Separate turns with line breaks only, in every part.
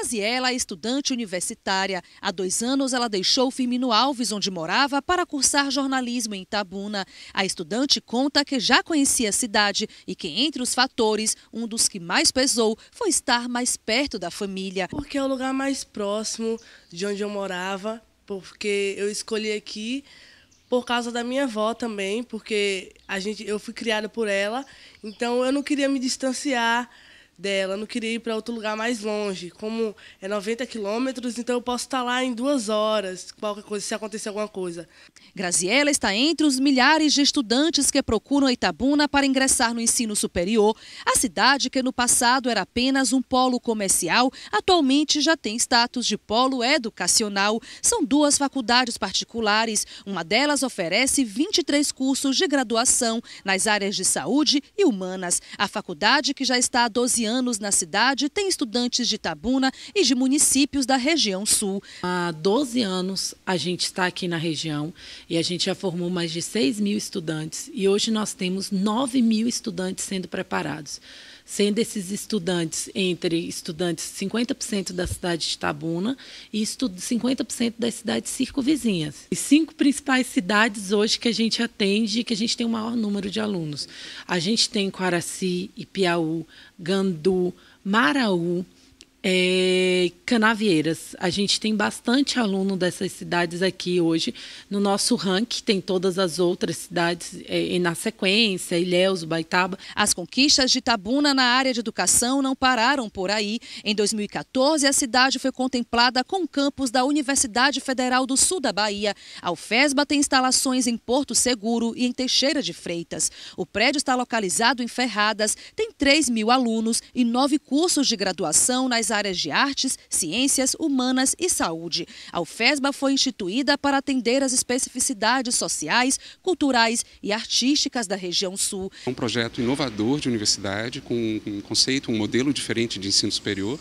Graziela é estudante universitária. Há dois anos ela deixou Firmino Alves, onde morava, para cursar jornalismo em Itabuna. A estudante conta que já conhecia a cidade e que, entre os fatores, um dos que mais pesou foi estar mais perto da família. Porque é o lugar mais próximo de onde eu morava, porque eu escolhi aqui por causa da minha avó também, porque a gente, eu fui criada por ela, então eu não queria me distanciar dela, não queria ir para outro lugar mais longe. Como é 90 quilômetros, então eu posso estar tá lá em duas horas, qualquer coisa, se acontecer alguma coisa. Graziela está entre os milhares de estudantes que procuram Itabuna para ingressar no ensino superior. A cidade, que no passado era apenas um polo comercial, atualmente já tem status de polo educacional. São duas faculdades particulares. Uma delas oferece 23 cursos de graduação nas áreas de saúde e humanas. A faculdade, que já está há 12 anos na cidade, tem estudantes de Tabuna e de municípios da região sul. Há 12 anos a gente está aqui na região
e a gente já formou mais de 6 mil estudantes e hoje nós temos 9 mil estudantes sendo preparados. Sendo esses estudantes entre estudantes 50% da cidade de Tabuna e 50% das cidades circunvizinhas. E cinco principais cidades hoje que a gente atende e que a gente tem o maior número de alunos. A gente tem Quaraci, Ipiaú, Gandá, do Maraú, é, Canavieiras. A gente tem bastante aluno dessas cidades aqui hoje. No
nosso ranking tem todas as outras cidades é, na sequência, Ilhéus, Baitaba. As conquistas de Tabuna na área de educação não pararam por aí. Em 2014, a cidade foi contemplada com o campus da Universidade Federal do Sul da Bahia. A UFESBA tem instalações em Porto Seguro e em Teixeira de Freitas. O prédio está localizado em Ferradas, tem 3 mil alunos e nove cursos de graduação nas áreas de artes, ciências, humanas e saúde. A UFESBA foi instituída para atender as especificidades sociais, culturais e artísticas da região sul.
É um projeto inovador de universidade, com um conceito, um modelo diferente de ensino superior,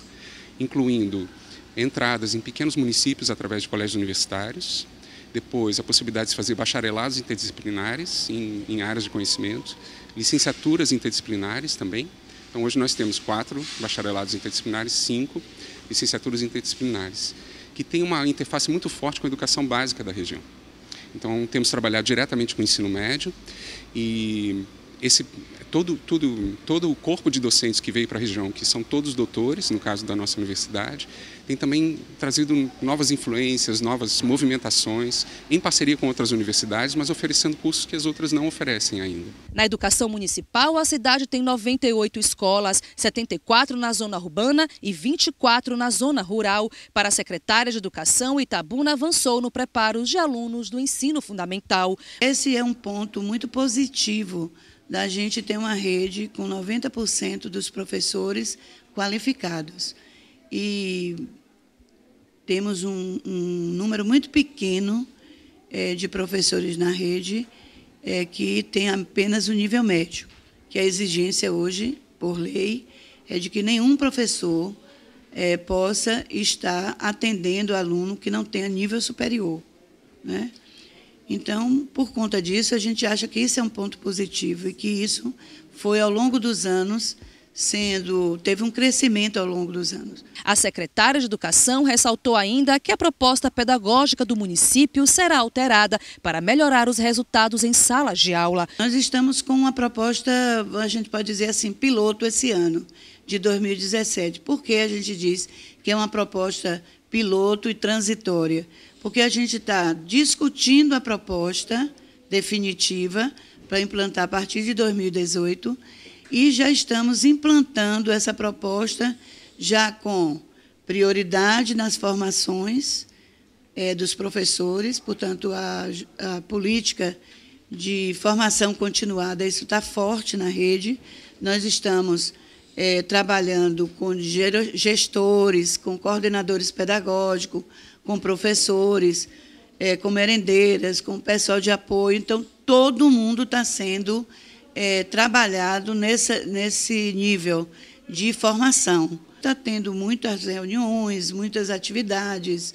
incluindo entradas em pequenos municípios através de colégios universitários, depois a possibilidade de fazer bacharelados interdisciplinares em, em áreas de conhecimento, licenciaturas interdisciplinares também, então, hoje nós temos quatro bacharelados interdisciplinares, cinco licenciaturas interdisciplinares, que tem uma interface muito forte com a educação básica da região. Então, temos trabalhado diretamente com o ensino médio e esse todo, todo, todo o corpo de docentes que veio para a região, que são todos doutores, no caso da nossa universidade, tem também trazido novas influências, novas movimentações, em parceria com outras universidades, mas oferecendo cursos que as outras não oferecem ainda.
Na educação municipal, a cidade tem 98 escolas, 74 na zona urbana e 24 na zona rural. Para a secretária de Educação, Itabuna avançou no preparo de alunos do
ensino fundamental. Esse é um ponto muito positivo da gente ter uma rede com 90% dos professores qualificados e temos um, um número muito pequeno é, de professores na rede é, que tem apenas o nível médio, que a exigência hoje, por lei, é de que nenhum professor é, possa estar atendendo aluno que não tenha nível superior. Né? Então, por conta disso, a gente acha que isso é um ponto positivo e que isso foi, ao longo dos anos, sendo teve um crescimento ao longo dos anos. A secretária
de Educação ressaltou ainda que a proposta pedagógica do município será alterada
para melhorar os resultados em salas de aula. Nós estamos com uma proposta, a gente pode dizer assim, piloto esse ano de 2017. Por que a gente diz que é uma proposta piloto e transitória? Porque a gente está discutindo a proposta definitiva para implantar a partir de 2018 e já estamos implantando essa proposta já com prioridade nas formações é, dos professores, portanto, a, a política de formação continuada, isso está forte na rede. Nós estamos é, trabalhando com gestores, com coordenadores pedagógicos, com professores, é, com merendeiras, com pessoal de apoio. Então, todo mundo está sendo é, trabalhado nesse, nesse nível de formação. Está tendo muitas reuniões, muitas atividades,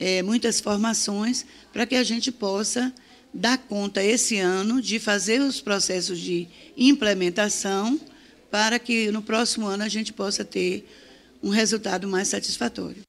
é, muitas formações, para que a gente possa dar conta esse ano de fazer os processos de implementação para que no próximo ano a gente possa ter um resultado mais satisfatório.